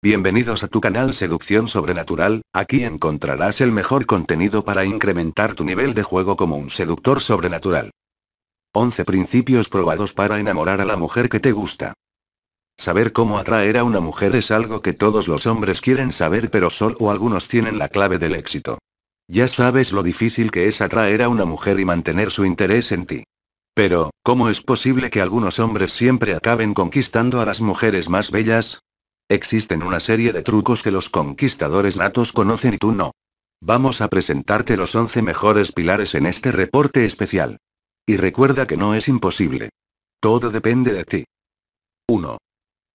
Bienvenidos a tu canal Seducción Sobrenatural, aquí encontrarás el mejor contenido para incrementar tu nivel de juego como un seductor sobrenatural. 11 principios probados para enamorar a la mujer que te gusta. Saber cómo atraer a una mujer es algo que todos los hombres quieren saber pero solo algunos tienen la clave del éxito. Ya sabes lo difícil que es atraer a una mujer y mantener su interés en ti. Pero, ¿cómo es posible que algunos hombres siempre acaben conquistando a las mujeres más bellas? Existen una serie de trucos que los conquistadores natos conocen y tú no. Vamos a presentarte los 11 mejores pilares en este reporte especial. Y recuerda que no es imposible. Todo depende de ti. 1.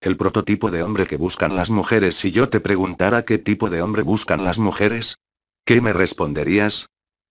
El prototipo de hombre que buscan las mujeres. Si yo te preguntara qué tipo de hombre buscan las mujeres, ¿qué me responderías?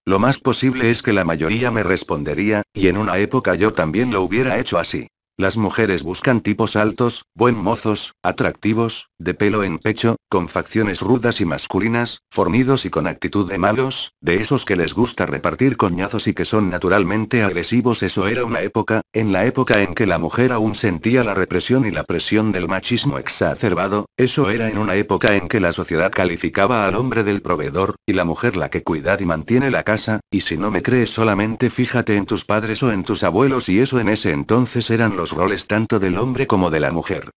Lo más posible es que la mayoría me respondería, y en una época yo también lo hubiera hecho así. Las mujeres buscan tipos altos, buen mozos, atractivos, de pelo en pecho, con facciones rudas y masculinas, fornidos y con actitud de malos, de esos que les gusta repartir coñazos y que son naturalmente agresivos. Eso era una época, en la época en que la mujer aún sentía la represión y la presión del machismo exacerbado, eso era en una época en que la sociedad calificaba al hombre del proveedor, y la mujer la que cuida y mantiene la casa, y si no me crees solamente fíjate en tus padres o en tus abuelos y eso en ese entonces eran los roles tanto del hombre como de la mujer.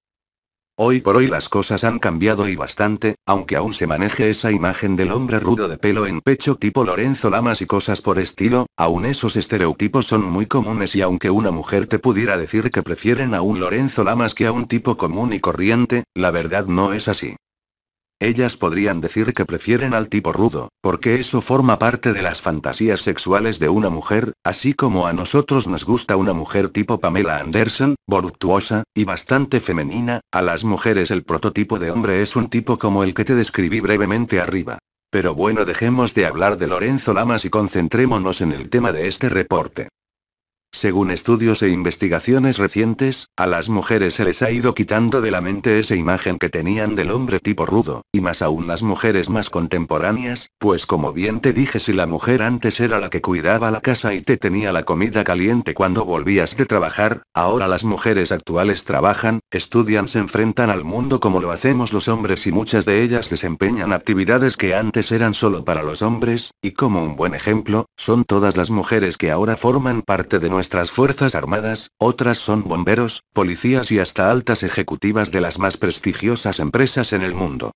Hoy por hoy las cosas han cambiado y bastante, aunque aún se maneje esa imagen del hombre rudo de pelo en pecho tipo Lorenzo Lamas y cosas por estilo, aún esos estereotipos son muy comunes y aunque una mujer te pudiera decir que prefieren a un Lorenzo Lamas que a un tipo común y corriente, la verdad no es así. Ellas podrían decir que prefieren al tipo rudo, porque eso forma parte de las fantasías sexuales de una mujer, así como a nosotros nos gusta una mujer tipo Pamela Anderson, voluptuosa, y bastante femenina, a las mujeres el prototipo de hombre es un tipo como el que te describí brevemente arriba. Pero bueno, dejemos de hablar de Lorenzo Lamas y concentrémonos en el tema de este reporte. Según estudios e investigaciones recientes, a las mujeres se les ha ido quitando de la mente esa imagen que tenían del hombre tipo rudo, y más aún las mujeres más contemporáneas, pues como bien te dije si la mujer antes era la que cuidaba la casa y te tenía la comida caliente cuando volvías de trabajar, ahora las mujeres actuales trabajan, estudian, se enfrentan al mundo como lo hacemos los hombres y muchas de ellas desempeñan actividades que antes eran solo para los hombres, y como un buen ejemplo, son todas las mujeres que ahora forman parte de nuestra nuestras Fuerzas Armadas, otras son bomberos, policías y hasta altas ejecutivas de las más prestigiosas empresas en el mundo.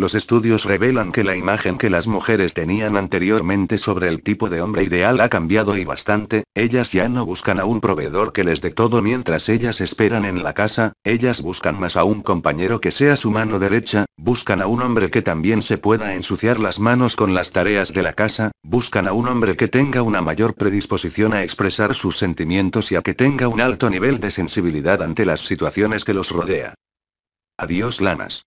Los estudios revelan que la imagen que las mujeres tenían anteriormente sobre el tipo de hombre ideal ha cambiado y bastante, ellas ya no buscan a un proveedor que les dé todo mientras ellas esperan en la casa, ellas buscan más a un compañero que sea su mano derecha, buscan a un hombre que también se pueda ensuciar las manos con las tareas de la casa, buscan a un hombre que tenga una mayor predisposición a expresar sus sentimientos y a que tenga un alto nivel de sensibilidad ante las situaciones que los rodea. Adiós lanas.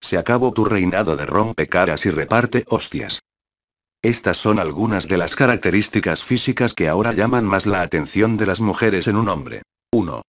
Se acabó tu reinado de rompecaras y reparte hostias. Estas son algunas de las características físicas que ahora llaman más la atención de las mujeres en un hombre. 1.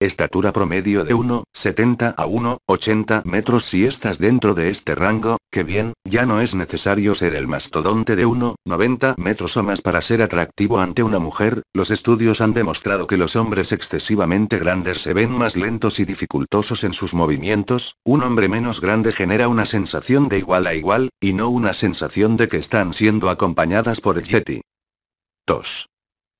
Estatura promedio de 1,70 a 1,80 metros si estás dentro de este rango, que bien, ya no es necesario ser el mastodonte de 1,90 metros o más para ser atractivo ante una mujer, los estudios han demostrado que los hombres excesivamente grandes se ven más lentos y dificultosos en sus movimientos, un hombre menos grande genera una sensación de igual a igual, y no una sensación de que están siendo acompañadas por el yeti. 2.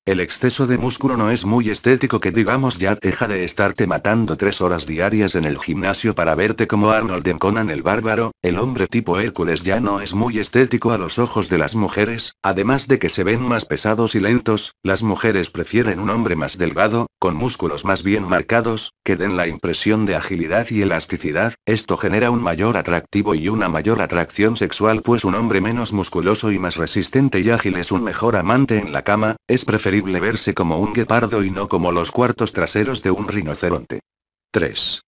El exceso de músculo no es muy estético que digamos ya deja de estarte matando tres horas diarias en el gimnasio para verte como Arnold en Conan el Bárbaro, el hombre tipo Hércules ya no es muy estético a los ojos de las mujeres, además de que se ven más pesados y lentos, las mujeres prefieren un hombre más delgado, con músculos más bien marcados, que den la impresión de agilidad y elasticidad, esto genera un mayor atractivo y una mayor atracción sexual pues un hombre menos musculoso y más resistente y ágil es un mejor amante en la cama, es preferible verse como un guepardo y no como los cuartos traseros de un rinoceronte. 3.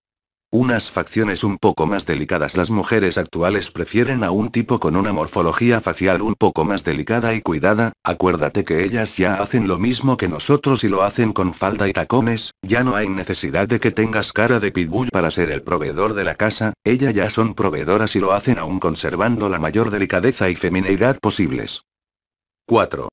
Unas facciones un poco más delicadas. Las mujeres actuales prefieren a un tipo con una morfología facial un poco más delicada y cuidada, acuérdate que ellas ya hacen lo mismo que nosotros y lo hacen con falda y tacones, ya no hay necesidad de que tengas cara de pitbull para ser el proveedor de la casa, ellas ya son proveedoras y lo hacen aún conservando la mayor delicadeza y femineidad posibles. 4.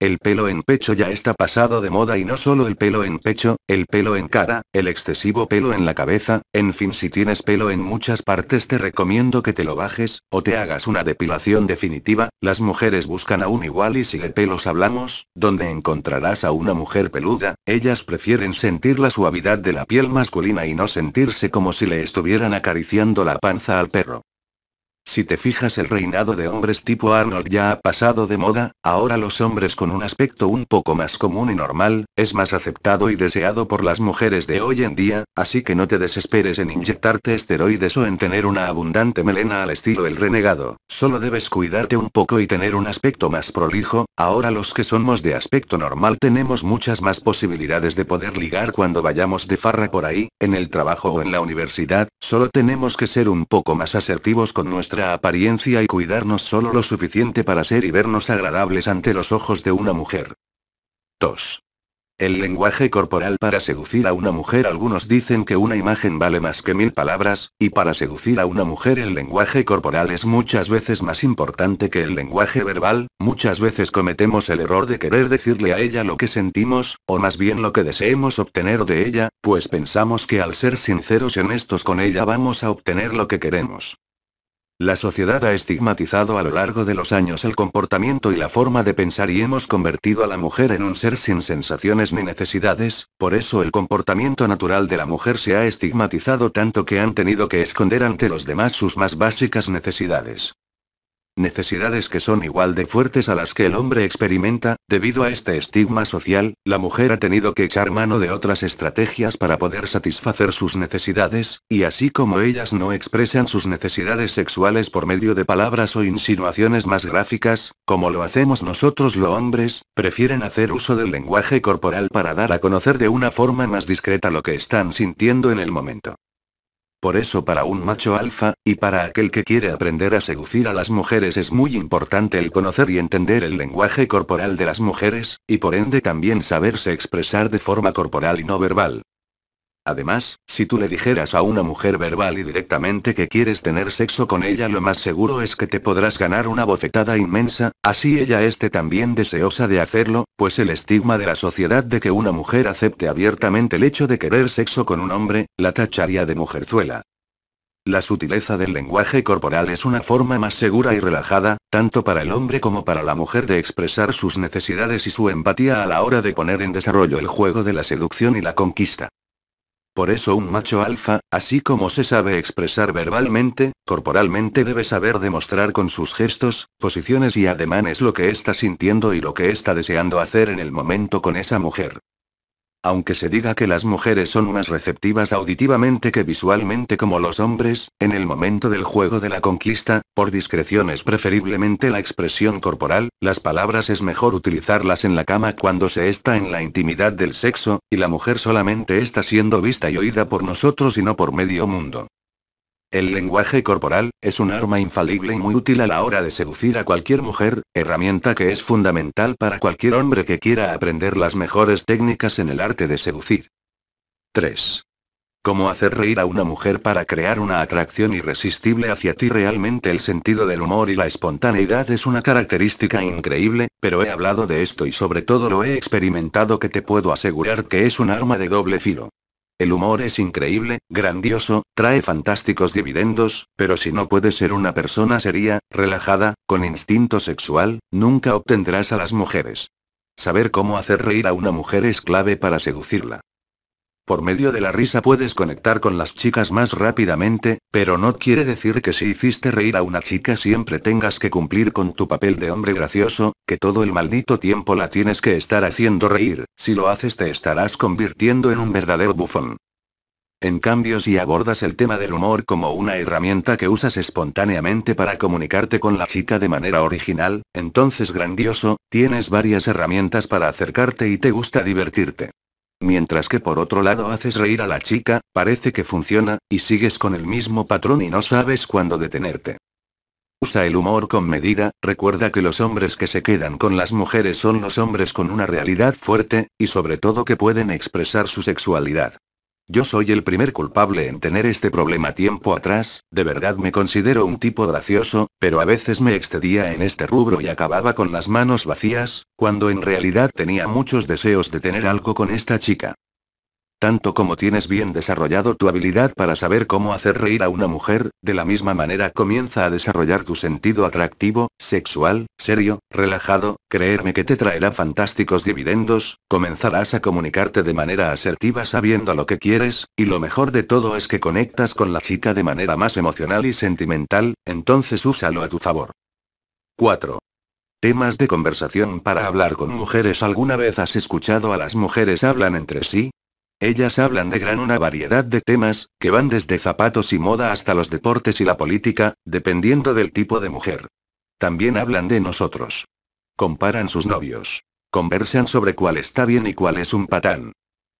El pelo en pecho ya está pasado de moda y no solo el pelo en pecho, el pelo en cara, el excesivo pelo en la cabeza, en fin si tienes pelo en muchas partes te recomiendo que te lo bajes, o te hagas una depilación definitiva, las mujeres buscan aún igual y si de pelos hablamos, donde encontrarás a una mujer peluda, ellas prefieren sentir la suavidad de la piel masculina y no sentirse como si le estuvieran acariciando la panza al perro. Si te fijas el reinado de hombres tipo Arnold ya ha pasado de moda, ahora los hombres con un aspecto un poco más común y normal, es más aceptado y deseado por las mujeres de hoy en día, así que no te desesperes en inyectarte esteroides o en tener una abundante melena al estilo el renegado, solo debes cuidarte un poco y tener un aspecto más prolijo, ahora los que somos de aspecto normal tenemos muchas más posibilidades de poder ligar cuando vayamos de farra por ahí, en el trabajo o en la universidad, solo tenemos que ser un poco más asertivos con nuestra apariencia y cuidarnos solo lo suficiente para ser y vernos agradables ante los ojos de una mujer. 2. El lenguaje corporal para seducir a una mujer algunos dicen que una imagen vale más que mil palabras, y para seducir a una mujer el lenguaje corporal es muchas veces más importante que el lenguaje verbal, muchas veces cometemos el error de querer decirle a ella lo que sentimos, o más bien lo que deseemos obtener de ella, pues pensamos que al ser sinceros y honestos con ella vamos a obtener lo que queremos. La sociedad ha estigmatizado a lo largo de los años el comportamiento y la forma de pensar y hemos convertido a la mujer en un ser sin sensaciones ni necesidades, por eso el comportamiento natural de la mujer se ha estigmatizado tanto que han tenido que esconder ante los demás sus más básicas necesidades necesidades que son igual de fuertes a las que el hombre experimenta, debido a este estigma social, la mujer ha tenido que echar mano de otras estrategias para poder satisfacer sus necesidades, y así como ellas no expresan sus necesidades sexuales por medio de palabras o insinuaciones más gráficas, como lo hacemos nosotros los hombres, prefieren hacer uso del lenguaje corporal para dar a conocer de una forma más discreta lo que están sintiendo en el momento. Por eso para un macho alfa, y para aquel que quiere aprender a seducir a las mujeres es muy importante el conocer y entender el lenguaje corporal de las mujeres, y por ende también saberse expresar de forma corporal y no verbal. Además, si tú le dijeras a una mujer verbal y directamente que quieres tener sexo con ella, lo más seguro es que te podrás ganar una bofetada inmensa, así ella esté también deseosa de hacerlo, pues el estigma de la sociedad de que una mujer acepte abiertamente el hecho de querer sexo con un hombre, la tacharía de mujerzuela. La sutileza del lenguaje corporal es una forma más segura y relajada, tanto para el hombre como para la mujer de expresar sus necesidades y su empatía a la hora de poner en desarrollo el juego de la seducción y la conquista. Por eso un macho alfa, así como se sabe expresar verbalmente, corporalmente debe saber demostrar con sus gestos, posiciones y ademanes lo que está sintiendo y lo que está deseando hacer en el momento con esa mujer. Aunque se diga que las mujeres son más receptivas auditivamente que visualmente como los hombres, en el momento del juego de la conquista, por discreción es preferiblemente la expresión corporal, las palabras es mejor utilizarlas en la cama cuando se está en la intimidad del sexo, y la mujer solamente está siendo vista y oída por nosotros y no por medio mundo. El lenguaje corporal, es un arma infalible y muy útil a la hora de seducir a cualquier mujer, herramienta que es fundamental para cualquier hombre que quiera aprender las mejores técnicas en el arte de seducir. 3. Cómo hacer reír a una mujer para crear una atracción irresistible hacia ti. Realmente el sentido del humor y la espontaneidad es una característica increíble, pero he hablado de esto y sobre todo lo he experimentado que te puedo asegurar que es un arma de doble filo. El humor es increíble, grandioso, trae fantásticos dividendos, pero si no puedes ser una persona seria, relajada, con instinto sexual, nunca obtendrás a las mujeres. Saber cómo hacer reír a una mujer es clave para seducirla. Por medio de la risa puedes conectar con las chicas más rápidamente, pero no quiere decir que si hiciste reír a una chica siempre tengas que cumplir con tu papel de hombre gracioso, que todo el maldito tiempo la tienes que estar haciendo reír, si lo haces te estarás convirtiendo en un verdadero bufón. En cambio, si abordas el tema del humor como una herramienta que usas espontáneamente para comunicarte con la chica de manera original, entonces grandioso, tienes varias herramientas para acercarte y te gusta divertirte. Mientras que por otro lado haces reír a la chica, parece que funciona, y sigues con el mismo patrón y no sabes cuándo detenerte. Usa el humor con medida, recuerda que los hombres que se quedan con las mujeres son los hombres con una realidad fuerte, y sobre todo que pueden expresar su sexualidad. Yo soy el primer culpable en tener este problema tiempo atrás, de verdad me considero un tipo gracioso, pero a veces me excedía en este rubro y acababa con las manos vacías, cuando en realidad tenía muchos deseos de tener algo con esta chica. Tanto como tienes bien desarrollado tu habilidad para saber cómo hacer reír a una mujer, de la misma manera comienza a desarrollar tu sentido atractivo, sexual, serio, relajado, creerme que te traerá fantásticos dividendos, comenzarás a comunicarte de manera asertiva sabiendo lo que quieres, y lo mejor de todo es que conectas con la chica de manera más emocional y sentimental, entonces úsalo a tu favor. 4. Temas de conversación para hablar con mujeres. ¿Alguna vez has escuchado a las mujeres hablan entre sí? Ellas hablan de gran una variedad de temas, que van desde zapatos y moda hasta los deportes y la política, dependiendo del tipo de mujer. También hablan de nosotros. Comparan sus novios. Conversan sobre cuál está bien y cuál es un patán.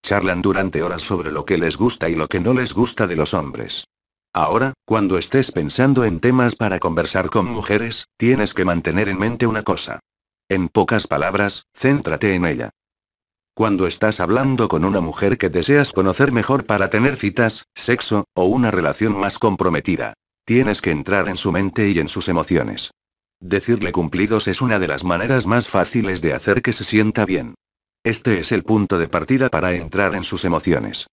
Charlan durante horas sobre lo que les gusta y lo que no les gusta de los hombres. Ahora, cuando estés pensando en temas para conversar con mujeres, tienes que mantener en mente una cosa. En pocas palabras, céntrate en ella. Cuando estás hablando con una mujer que deseas conocer mejor para tener citas, sexo, o una relación más comprometida. Tienes que entrar en su mente y en sus emociones. Decirle cumplidos es una de las maneras más fáciles de hacer que se sienta bien. Este es el punto de partida para entrar en sus emociones.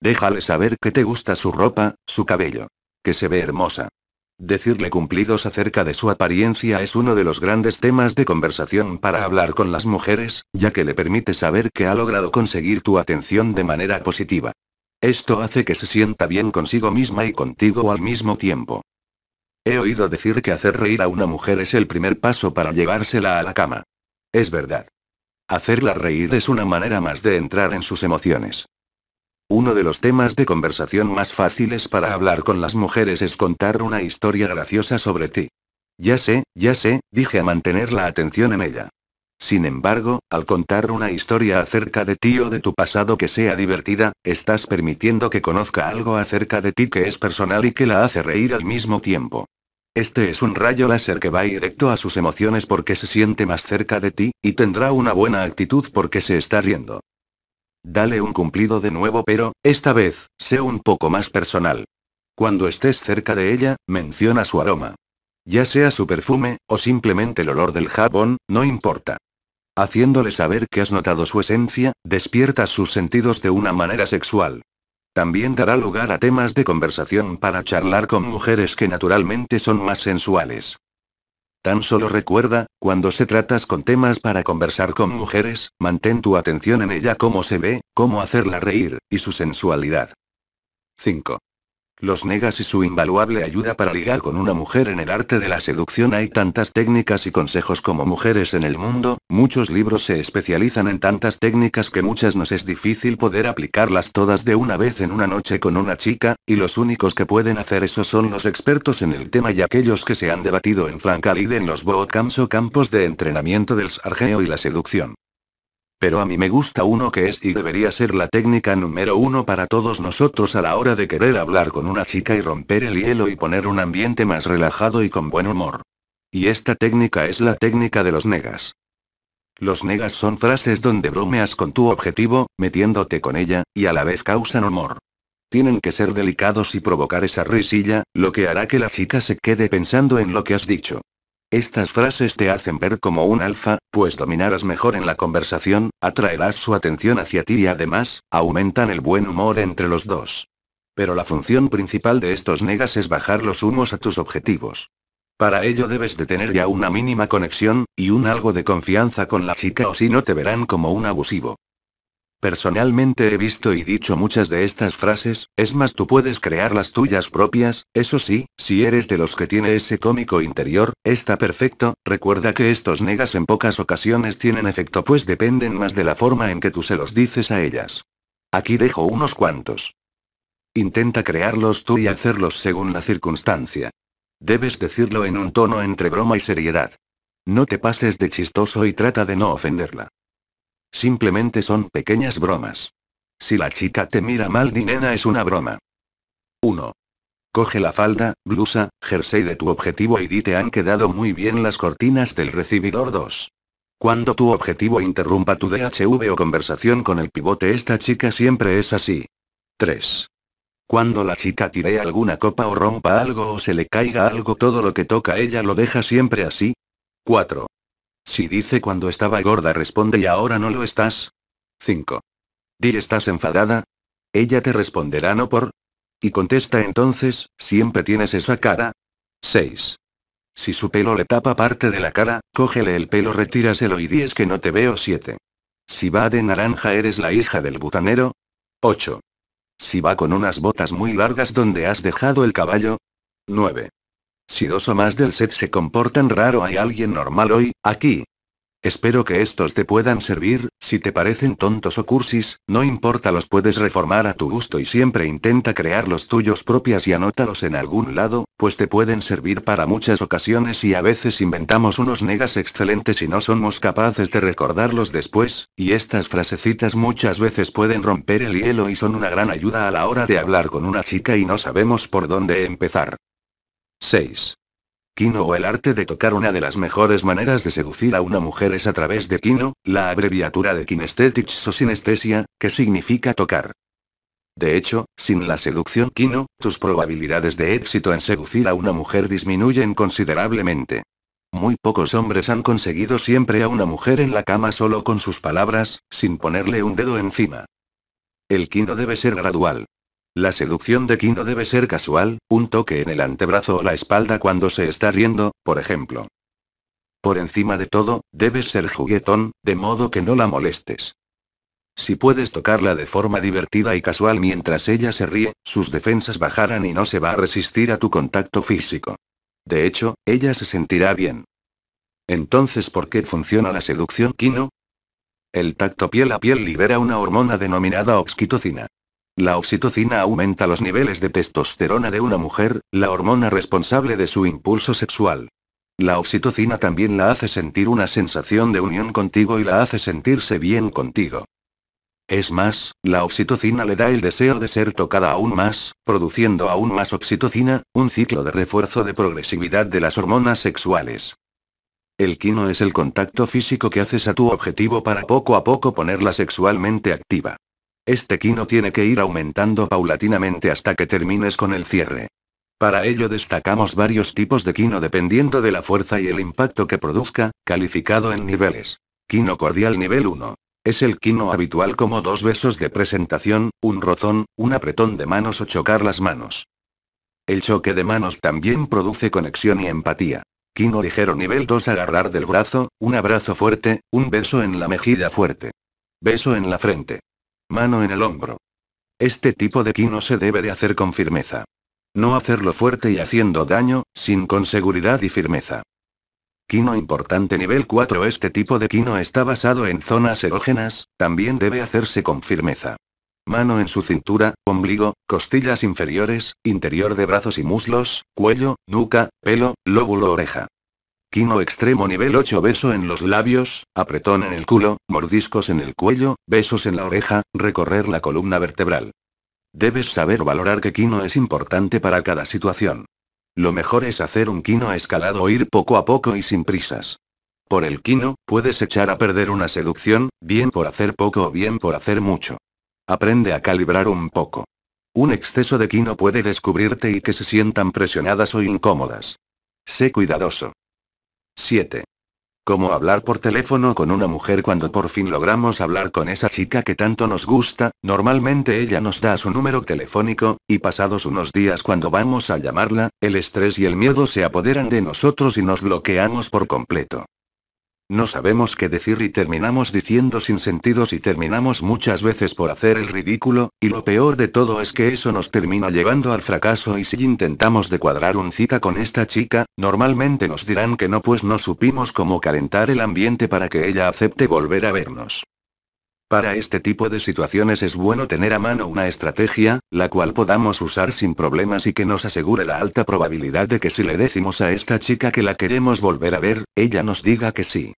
Déjale saber que te gusta su ropa, su cabello. Que se ve hermosa. Decirle cumplidos acerca de su apariencia es uno de los grandes temas de conversación para hablar con las mujeres, ya que le permite saber que ha logrado conseguir tu atención de manera positiva. Esto hace que se sienta bien consigo misma y contigo al mismo tiempo. He oído decir que hacer reír a una mujer es el primer paso para llevársela a la cama. Es verdad. Hacerla reír es una manera más de entrar en sus emociones. Uno de los temas de conversación más fáciles para hablar con las mujeres es contar una historia graciosa sobre ti. Ya sé, ya sé, dije a mantener la atención en ella. Sin embargo, al contar una historia acerca de ti o de tu pasado que sea divertida, estás permitiendo que conozca algo acerca de ti que es personal y que la hace reír al mismo tiempo. Este es un rayo láser que va directo a sus emociones porque se siente más cerca de ti, y tendrá una buena actitud porque se está riendo. Dale un cumplido de nuevo pero, esta vez, sé un poco más personal. Cuando estés cerca de ella, menciona su aroma. Ya sea su perfume, o simplemente el olor del jabón, no importa. Haciéndole saber que has notado su esencia, despiertas sus sentidos de una manera sexual. También dará lugar a temas de conversación para charlar con mujeres que naturalmente son más sensuales. Tan solo recuerda, cuando se tratas con temas para conversar con mujeres, mantén tu atención en ella cómo se ve, cómo hacerla reír, y su sensualidad. 5. Los negas y su invaluable ayuda para ligar con una mujer en el arte de la seducción. Hay tantas técnicas y consejos como mujeres en el mundo, muchos libros se especializan en tantas técnicas que muchas nos es difícil poder aplicarlas todas de una vez en una noche con una chica, y los únicos que pueden hacer eso son los expertos en el tema y aquellos que se han debatido en Lid en los bootcamps o campos de entrenamiento del sargeo y la seducción. Pero a mí me gusta uno que es y debería ser la técnica número uno para todos nosotros a la hora de querer hablar con una chica y romper el hielo y poner un ambiente más relajado y con buen humor. Y esta técnica es la técnica de los negas. Los negas son frases donde bromeas con tu objetivo, metiéndote con ella, y a la vez causan humor. Tienen que ser delicados y provocar esa risilla, lo que hará que la chica se quede pensando en lo que has dicho. Estas frases te hacen ver como un alfa, pues dominarás mejor en la conversación, atraerás su atención hacia ti y además, aumentan el buen humor entre los dos. Pero la función principal de estos negas es bajar los humos a tus objetivos. Para ello debes de tener ya una mínima conexión, y un algo de confianza con la chica o si no te verán como un abusivo. Personalmente he visto y dicho muchas de estas frases, es más tú puedes crear las tuyas propias, eso sí, si eres de los que tiene ese cómico interior, está perfecto, recuerda que estos negas en pocas ocasiones tienen efecto pues dependen más de la forma en que tú se los dices a ellas. Aquí dejo unos cuantos. Intenta crearlos tú y hacerlos según la circunstancia. Debes decirlo en un tono entre broma y seriedad. No te pases de chistoso y trata de no ofenderla. Simplemente son pequeñas bromas. Si la chica te mira mal, ni nena, es una broma. 1. Coge la falda, blusa, jersey de tu objetivo y di te han quedado muy bien las cortinas del recibidor 2. Cuando tu objetivo interrumpa tu DHV o conversación con el pivote, esta chica siempre es así. 3. Cuando la chica tire alguna copa o rompa algo o se le caiga algo, todo lo que toca ella lo deja siempre así. 4. Si dice cuando estaba gorda responde y ahora no lo estás. 5. Di estás enfadada. Ella te responderá no por. Y contesta entonces, siempre tienes esa cara. 6. Si su pelo le tapa parte de la cara, cógele el pelo, retíraselo y di es que no te veo 7. Si va de naranja eres la hija del butanero. 8. Si va con unas botas muy largas donde has dejado el caballo. 9. Si dos o más del set se comportan raro hay alguien normal hoy, aquí. Espero que estos te puedan servir, si te parecen tontos o cursis, no importa los puedes reformar a tu gusto y siempre intenta crear los tuyos propias y anótalos en algún lado, pues te pueden servir para muchas ocasiones y a veces inventamos unos negas excelentes y no somos capaces de recordarlos después, y estas frasecitas muchas veces pueden romper el hielo y son una gran ayuda a la hora de hablar con una chica y no sabemos por dónde empezar. 6. Kino o el arte de tocar Una de las mejores maneras de seducir a una mujer es a través de Kino, la abreviatura de kinesthetics o sinestesia, que significa tocar. De hecho, sin la seducción Kino, tus probabilidades de éxito en seducir a una mujer disminuyen considerablemente. Muy pocos hombres han conseguido siempre a una mujer en la cama solo con sus palabras, sin ponerle un dedo encima. El Kino debe ser gradual. La seducción de Kino debe ser casual, un toque en el antebrazo o la espalda cuando se está riendo, por ejemplo. Por encima de todo, debes ser juguetón, de modo que no la molestes. Si puedes tocarla de forma divertida y casual mientras ella se ríe, sus defensas bajarán y no se va a resistir a tu contacto físico. De hecho, ella se sentirá bien. Entonces, ¿por qué funciona la seducción Kino? El tacto piel a piel libera una hormona denominada oxitocina. La oxitocina aumenta los niveles de testosterona de una mujer, la hormona responsable de su impulso sexual. La oxitocina también la hace sentir una sensación de unión contigo y la hace sentirse bien contigo. Es más, la oxitocina le da el deseo de ser tocada aún más, produciendo aún más oxitocina, un ciclo de refuerzo de progresividad de las hormonas sexuales. El quino es el contacto físico que haces a tu objetivo para poco a poco ponerla sexualmente activa. Este quino tiene que ir aumentando paulatinamente hasta que termines con el cierre. Para ello destacamos varios tipos de kino dependiendo de la fuerza y el impacto que produzca, calificado en niveles. Kino cordial nivel 1. Es el quino habitual como dos besos de presentación, un rozón, un apretón de manos o chocar las manos. El choque de manos también produce conexión y empatía. Kino ligero nivel 2 agarrar del brazo, un abrazo fuerte, un beso en la mejilla fuerte. Beso en la frente. Mano en el hombro. Este tipo de quino se debe de hacer con firmeza. No hacerlo fuerte y haciendo daño, sin con seguridad y firmeza. Kino importante nivel 4 Este tipo de kino está basado en zonas erógenas, también debe hacerse con firmeza. Mano en su cintura, ombligo, costillas inferiores, interior de brazos y muslos, cuello, nuca, pelo, lóbulo oreja. Kino extremo nivel 8 beso en los labios, apretón en el culo, mordiscos en el cuello, besos en la oreja, recorrer la columna vertebral. Debes saber valorar que Kino es importante para cada situación. Lo mejor es hacer un Kino escalado o ir poco a poco y sin prisas. Por el Kino, puedes echar a perder una seducción, bien por hacer poco o bien por hacer mucho. Aprende a calibrar un poco. Un exceso de Kino puede descubrirte y que se sientan presionadas o incómodas. Sé cuidadoso. 7. ¿Cómo hablar por teléfono con una mujer cuando por fin logramos hablar con esa chica que tanto nos gusta? Normalmente ella nos da su número telefónico, y pasados unos días cuando vamos a llamarla, el estrés y el miedo se apoderan de nosotros y nos bloqueamos por completo. No sabemos qué decir y terminamos diciendo sin sentidos y terminamos muchas veces por hacer el ridículo, y lo peor de todo es que eso nos termina llevando al fracaso y si intentamos de cuadrar un cita con esta chica, normalmente nos dirán que no pues no supimos cómo calentar el ambiente para que ella acepte volver a vernos. Para este tipo de situaciones es bueno tener a mano una estrategia, la cual podamos usar sin problemas y que nos asegure la alta probabilidad de que si le decimos a esta chica que la queremos volver a ver, ella nos diga que sí.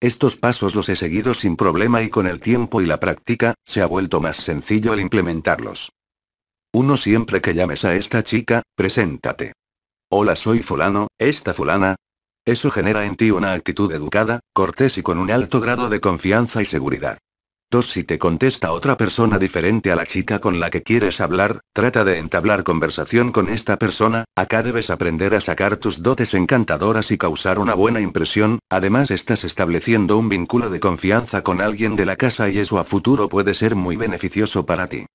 Estos pasos los he seguido sin problema y con el tiempo y la práctica, se ha vuelto más sencillo el implementarlos. Uno siempre que llames a esta chica, preséntate. Hola soy fulano, esta fulana. Eso genera en ti una actitud educada, cortés y con un alto grado de confianza y seguridad si te contesta otra persona diferente a la chica con la que quieres hablar, trata de entablar conversación con esta persona, acá debes aprender a sacar tus dotes encantadoras y causar una buena impresión, además estás estableciendo un vínculo de confianza con alguien de la casa y eso a futuro puede ser muy beneficioso para ti.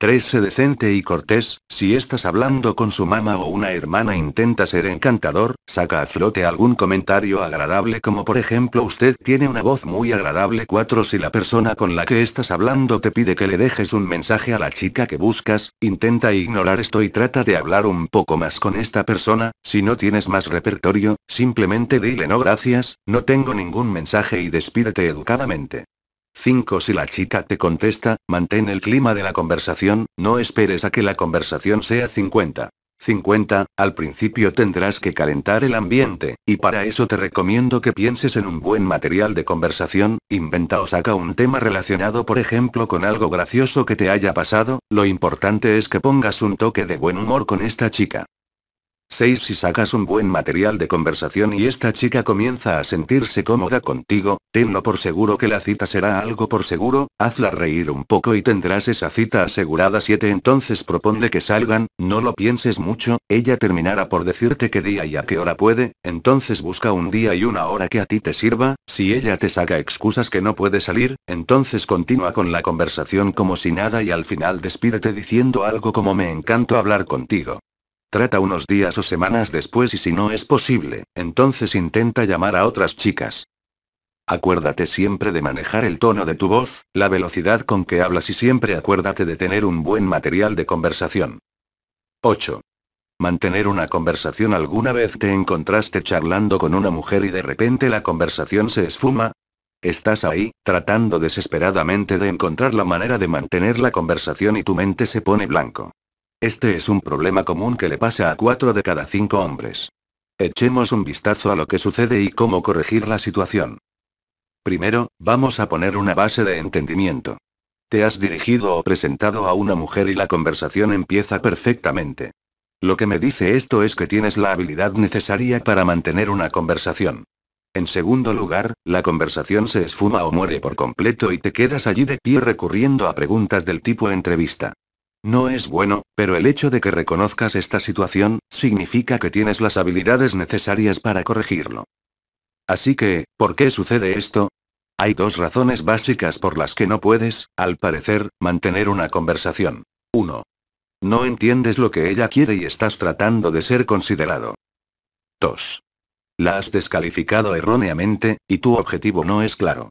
13. decente y cortés, si estás hablando con su mamá o una hermana intenta ser encantador, saca a flote algún comentario agradable como por ejemplo usted tiene una voz muy agradable 4 si la persona con la que estás hablando te pide que le dejes un mensaje a la chica que buscas, intenta ignorar esto y trata de hablar un poco más con esta persona, si no tienes más repertorio, simplemente dile no gracias, no tengo ningún mensaje y despídete educadamente. 5. Si la chica te contesta, mantén el clima de la conversación, no esperes a que la conversación sea 50. 50. Al principio tendrás que calentar el ambiente, y para eso te recomiendo que pienses en un buen material de conversación, inventa o saca un tema relacionado por ejemplo con algo gracioso que te haya pasado, lo importante es que pongas un toque de buen humor con esta chica. 6. Si sacas un buen material de conversación y esta chica comienza a sentirse cómoda contigo, tenlo por seguro que la cita será algo por seguro, hazla reír un poco y tendrás esa cita asegurada. 7. Entonces proponle que salgan, no lo pienses mucho, ella terminará por decirte qué día y a qué hora puede, entonces busca un día y una hora que a ti te sirva, si ella te saca excusas que no puede salir, entonces continúa con la conversación como si nada y al final despídete diciendo algo como me encanto hablar contigo. Trata unos días o semanas después y si no es posible, entonces intenta llamar a otras chicas. Acuérdate siempre de manejar el tono de tu voz, la velocidad con que hablas y siempre acuérdate de tener un buen material de conversación. 8. Mantener una conversación alguna vez te encontraste charlando con una mujer y de repente la conversación se esfuma. Estás ahí, tratando desesperadamente de encontrar la manera de mantener la conversación y tu mente se pone blanco. Este es un problema común que le pasa a cuatro de cada cinco hombres. Echemos un vistazo a lo que sucede y cómo corregir la situación. Primero, vamos a poner una base de entendimiento. Te has dirigido o presentado a una mujer y la conversación empieza perfectamente. Lo que me dice esto es que tienes la habilidad necesaria para mantener una conversación. En segundo lugar, la conversación se esfuma o muere por completo y te quedas allí de pie recurriendo a preguntas del tipo entrevista. No es bueno, pero el hecho de que reconozcas esta situación, significa que tienes las habilidades necesarias para corregirlo. Así que, ¿por qué sucede esto? Hay dos razones básicas por las que no puedes, al parecer, mantener una conversación. 1. No entiendes lo que ella quiere y estás tratando de ser considerado. 2. La has descalificado erróneamente, y tu objetivo no es claro.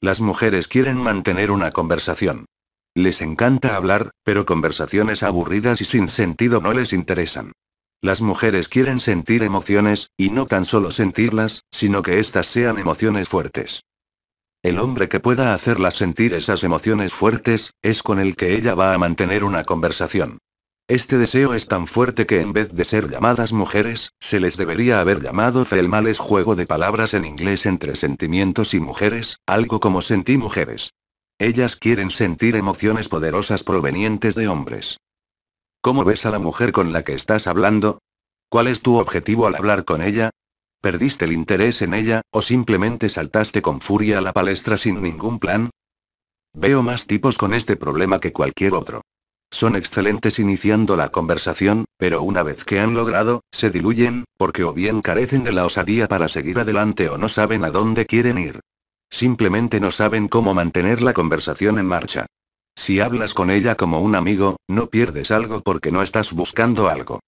Las mujeres quieren mantener una conversación. Les encanta hablar, pero conversaciones aburridas y sin sentido no les interesan. Las mujeres quieren sentir emociones, y no tan solo sentirlas, sino que éstas sean emociones fuertes. El hombre que pueda hacerlas sentir esas emociones fuertes, es con el que ella va a mantener una conversación. Este deseo es tan fuerte que en vez de ser llamadas mujeres, se les debería haber llamado felmales juego de palabras en inglés entre sentimientos y mujeres, algo como sentí mujeres. Ellas quieren sentir emociones poderosas provenientes de hombres. ¿Cómo ves a la mujer con la que estás hablando? ¿Cuál es tu objetivo al hablar con ella? ¿Perdiste el interés en ella, o simplemente saltaste con furia a la palestra sin ningún plan? Veo más tipos con este problema que cualquier otro. Son excelentes iniciando la conversación, pero una vez que han logrado, se diluyen, porque o bien carecen de la osadía para seguir adelante o no saben a dónde quieren ir. Simplemente no saben cómo mantener la conversación en marcha. Si hablas con ella como un amigo, no pierdes algo porque no estás buscando algo.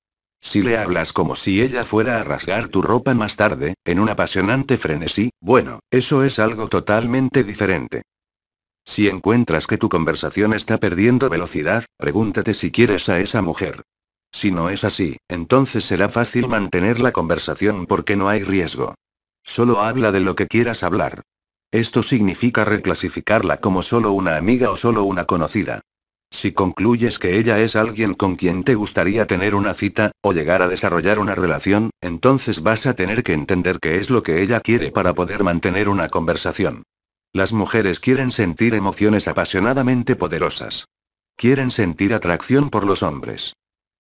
Si le hablas como si ella fuera a rasgar tu ropa más tarde, en un apasionante frenesí, bueno, eso es algo totalmente diferente. Si encuentras que tu conversación está perdiendo velocidad, pregúntate si quieres a esa mujer. Si no es así, entonces será fácil mantener la conversación porque no hay riesgo. Solo habla de lo que quieras hablar. Esto significa reclasificarla como solo una amiga o solo una conocida. Si concluyes que ella es alguien con quien te gustaría tener una cita, o llegar a desarrollar una relación, entonces vas a tener que entender qué es lo que ella quiere para poder mantener una conversación. Las mujeres quieren sentir emociones apasionadamente poderosas. Quieren sentir atracción por los hombres.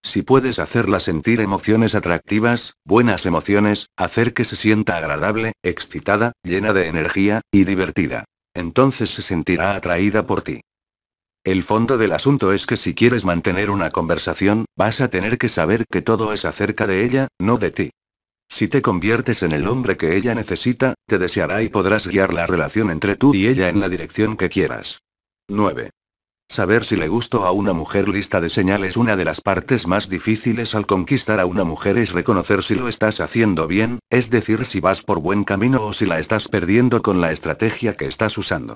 Si puedes hacerla sentir emociones atractivas, buenas emociones, hacer que se sienta agradable, excitada, llena de energía, y divertida. Entonces se sentirá atraída por ti. El fondo del asunto es que si quieres mantener una conversación, vas a tener que saber que todo es acerca de ella, no de ti. Si te conviertes en el hombre que ella necesita, te deseará y podrás guiar la relación entre tú y ella en la dirección que quieras. 9. Saber si le gustó a una mujer lista de señales Una de las partes más difíciles al conquistar a una mujer es reconocer si lo estás haciendo bien, es decir, si vas por buen camino o si la estás perdiendo con la estrategia que estás usando.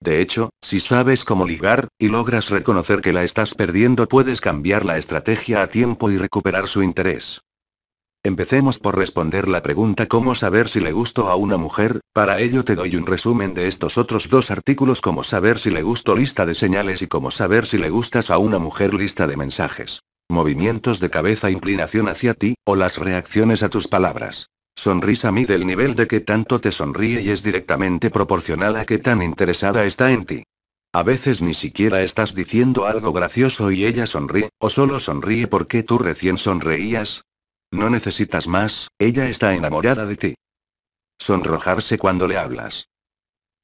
De hecho, si sabes cómo ligar, y logras reconocer que la estás perdiendo puedes cambiar la estrategia a tiempo y recuperar su interés. Empecemos por responder la pregunta cómo saber si le gusto a una mujer, para ello te doy un resumen de estos otros dos artículos como saber si le gusto lista de señales y cómo saber si le gustas a una mujer lista de mensajes. Movimientos de cabeza, inclinación hacia ti, o las reacciones a tus palabras. Sonrisa mide el nivel de que tanto te sonríe y es directamente proporcional a que tan interesada está en ti. A veces ni siquiera estás diciendo algo gracioso y ella sonríe, o solo sonríe porque tú recién sonreías, no necesitas más, ella está enamorada de ti. Sonrojarse cuando le hablas.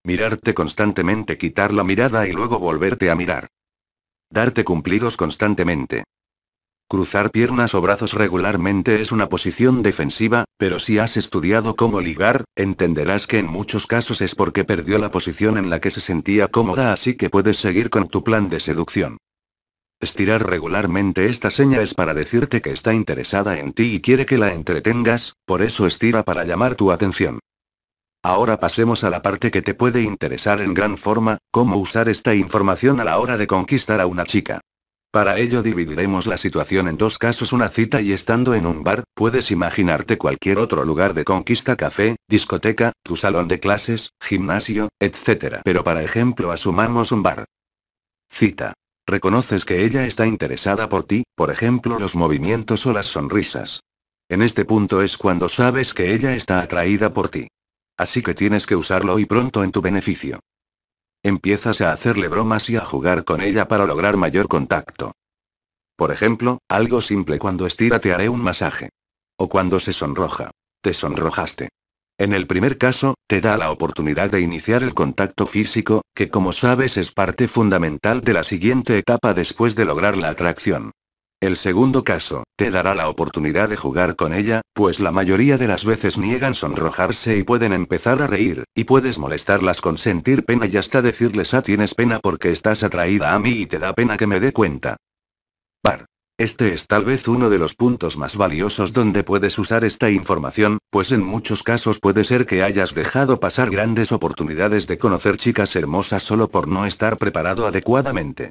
Mirarte constantemente, quitar la mirada y luego volverte a mirar. Darte cumplidos constantemente. Cruzar piernas o brazos regularmente es una posición defensiva, pero si has estudiado cómo ligar, entenderás que en muchos casos es porque perdió la posición en la que se sentía cómoda, así que puedes seguir con tu plan de seducción. Estirar regularmente esta seña es para decirte que está interesada en ti y quiere que la entretengas, por eso estira para llamar tu atención. Ahora pasemos a la parte que te puede interesar en gran forma, cómo usar esta información a la hora de conquistar a una chica. Para ello dividiremos la situación en dos casos una cita y estando en un bar, puedes imaginarte cualquier otro lugar de conquista café, discoteca, tu salón de clases, gimnasio, etc. Pero para ejemplo asumamos un bar. Cita. Reconoces que ella está interesada por ti, por ejemplo los movimientos o las sonrisas. En este punto es cuando sabes que ella está atraída por ti. Así que tienes que usarlo y pronto en tu beneficio. Empiezas a hacerle bromas y a jugar con ella para lograr mayor contacto. Por ejemplo, algo simple cuando estira te haré un masaje. O cuando se sonroja. Te sonrojaste. En el primer caso, te da la oportunidad de iniciar el contacto físico, que como sabes es parte fundamental de la siguiente etapa después de lograr la atracción. El segundo caso, te dará la oportunidad de jugar con ella, pues la mayoría de las veces niegan sonrojarse y pueden empezar a reír, y puedes molestarlas con sentir pena y hasta decirles ah tienes pena porque estás atraída a mí y te da pena que me dé cuenta. Par. Este es tal vez uno de los puntos más valiosos donde puedes usar esta información, pues en muchos casos puede ser que hayas dejado pasar grandes oportunidades de conocer chicas hermosas solo por no estar preparado adecuadamente.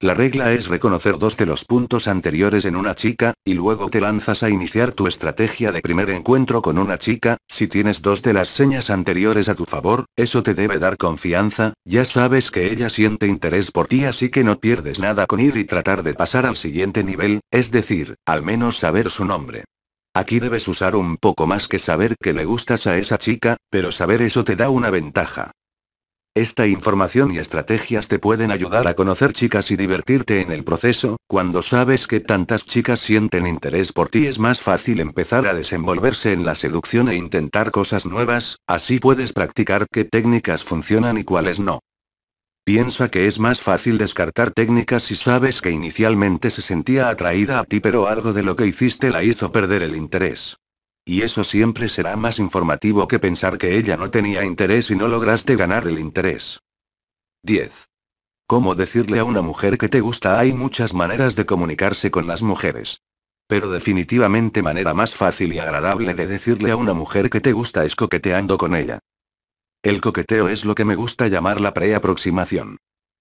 La regla es reconocer dos de los puntos anteriores en una chica, y luego te lanzas a iniciar tu estrategia de primer encuentro con una chica, si tienes dos de las señas anteriores a tu favor, eso te debe dar confianza, ya sabes que ella siente interés por ti así que no pierdes nada con ir y tratar de pasar al siguiente nivel, es decir, al menos saber su nombre. Aquí debes usar un poco más que saber que le gustas a esa chica, pero saber eso te da una ventaja. Esta información y estrategias te pueden ayudar a conocer chicas y divertirte en el proceso, cuando sabes que tantas chicas sienten interés por ti es más fácil empezar a desenvolverse en la seducción e intentar cosas nuevas, así puedes practicar qué técnicas funcionan y cuáles no. Piensa que es más fácil descartar técnicas si sabes que inicialmente se sentía atraída a ti pero algo de lo que hiciste la hizo perder el interés. Y eso siempre será más informativo que pensar que ella no tenía interés y no lograste ganar el interés. 10. ¿Cómo decirle a una mujer que te gusta? Hay muchas maneras de comunicarse con las mujeres. Pero definitivamente manera más fácil y agradable de decirle a una mujer que te gusta es coqueteando con ella. El coqueteo es lo que me gusta llamar la pre preaproximación.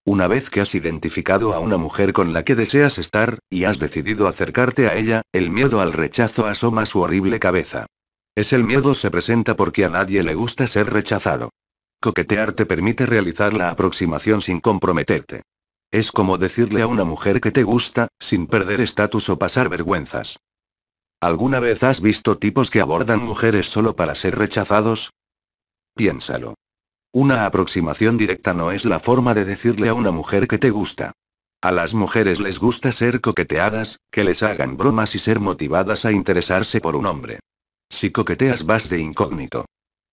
Una vez que has identificado a una mujer con la que deseas estar, y has decidido acercarte a ella, el miedo al rechazo asoma su horrible cabeza. Es el miedo se presenta porque a nadie le gusta ser rechazado. Coquetear te permite realizar la aproximación sin comprometerte. Es como decirle a una mujer que te gusta, sin perder estatus o pasar vergüenzas. ¿Alguna vez has visto tipos que abordan mujeres solo para ser rechazados? Piénsalo. Una aproximación directa no es la forma de decirle a una mujer que te gusta. A las mujeres les gusta ser coqueteadas, que les hagan bromas y ser motivadas a interesarse por un hombre. Si coqueteas vas de incógnito.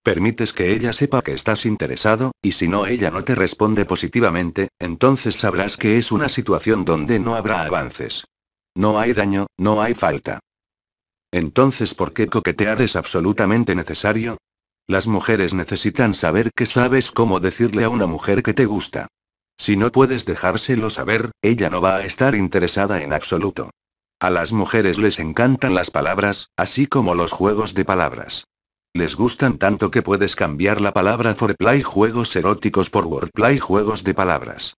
Permites que ella sepa que estás interesado, y si no ella no te responde positivamente, entonces sabrás que es una situación donde no habrá avances. No hay daño, no hay falta. Entonces, ¿por qué coquetear es absolutamente necesario? Las mujeres necesitan saber que sabes cómo decirle a una mujer que te gusta. Si no puedes dejárselo saber, ella no va a estar interesada en absoluto. A las mujeres les encantan las palabras, así como los juegos de palabras. Les gustan tanto que puedes cambiar la palabra foreplay juegos eróticos por wordplay juegos de palabras.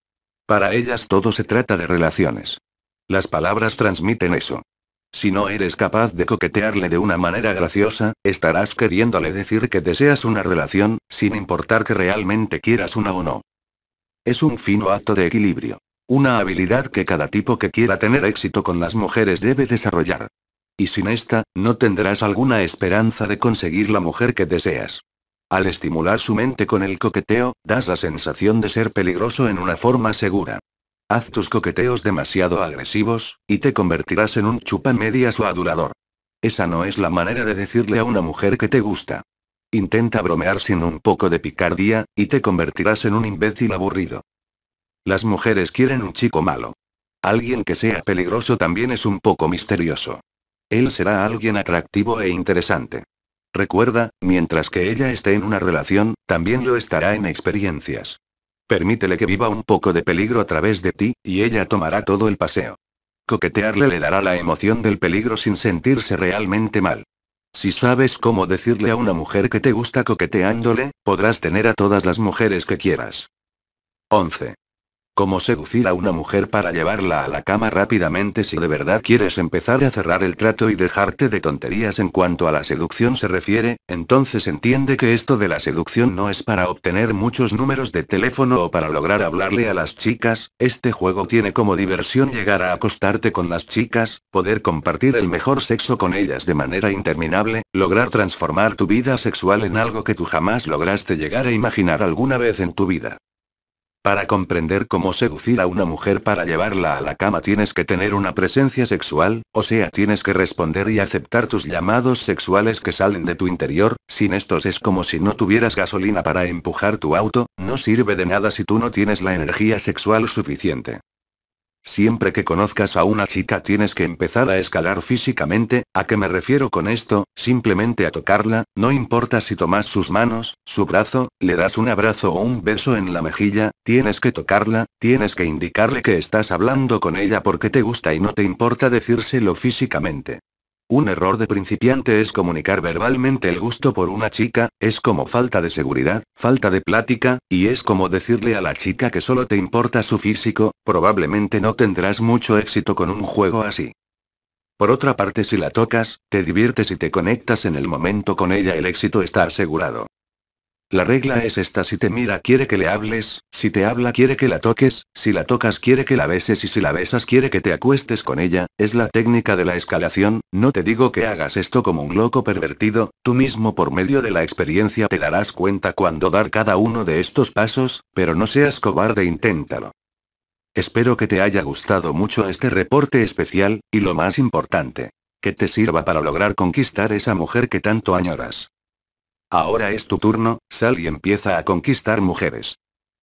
Para ellas todo se trata de relaciones. Las palabras transmiten eso. Si no eres capaz de coquetearle de una manera graciosa, estarás queriéndole decir que deseas una relación, sin importar que realmente quieras una o no. Es un fino acto de equilibrio. Una habilidad que cada tipo que quiera tener éxito con las mujeres debe desarrollar. Y sin esta, no tendrás alguna esperanza de conseguir la mujer que deseas. Al estimular su mente con el coqueteo, das la sensación de ser peligroso en una forma segura. Haz tus coqueteos demasiado agresivos, y te convertirás en un medias o adulador. Esa no es la manera de decirle a una mujer que te gusta. Intenta bromear sin un poco de picardía, y te convertirás en un imbécil aburrido. Las mujeres quieren un chico malo. Alguien que sea peligroso también es un poco misterioso. Él será alguien atractivo e interesante. Recuerda, mientras que ella esté en una relación, también lo estará en experiencias. Permítele que viva un poco de peligro a través de ti, y ella tomará todo el paseo. Coquetearle le dará la emoción del peligro sin sentirse realmente mal. Si sabes cómo decirle a una mujer que te gusta coqueteándole, podrás tener a todas las mujeres que quieras. 11 como seducir a una mujer para llevarla a la cama rápidamente si de verdad quieres empezar a cerrar el trato y dejarte de tonterías en cuanto a la seducción se refiere, entonces entiende que esto de la seducción no es para obtener muchos números de teléfono o para lograr hablarle a las chicas, este juego tiene como diversión llegar a acostarte con las chicas, poder compartir el mejor sexo con ellas de manera interminable, lograr transformar tu vida sexual en algo que tú jamás lograste llegar a imaginar alguna vez en tu vida. Para comprender cómo seducir a una mujer para llevarla a la cama tienes que tener una presencia sexual, o sea, tienes que responder y aceptar tus llamados sexuales que salen de tu interior, sin estos es como si no tuvieras gasolina para empujar tu auto, no sirve de nada si tú no tienes la energía sexual suficiente. Siempre que conozcas a una chica tienes que empezar a escalar físicamente, ¿a qué me refiero con esto? Simplemente a tocarla, no importa si tomas sus manos, su brazo, le das un abrazo o un beso en la mejilla, tienes que tocarla, tienes que indicarle que estás hablando con ella porque te gusta y no te importa decírselo físicamente. Un error de principiante es comunicar verbalmente el gusto por una chica, es como falta de seguridad, falta de plática, y es como decirle a la chica que solo te importa su físico, probablemente no tendrás mucho éxito con un juego así. Por otra parte, si la tocas, te diviertes y te conectas en el momento con ella, el éxito está asegurado. La regla es esta, si te mira quiere que le hables, si te habla quiere que la toques, si la tocas quiere que la beses y si la besas quiere que te acuestes con ella, es la técnica de la escalación, no te digo que hagas esto como un loco pervertido, tú mismo por medio de la experiencia te darás cuenta cuando dar cada uno de estos pasos, pero no seas cobarde, inténtalo. Espero que te haya gustado mucho este reporte especial, y lo más importante, que te sirva para lograr conquistar esa mujer que tanto añoras. Ahora es tu turno, sal y empieza a conquistar mujeres.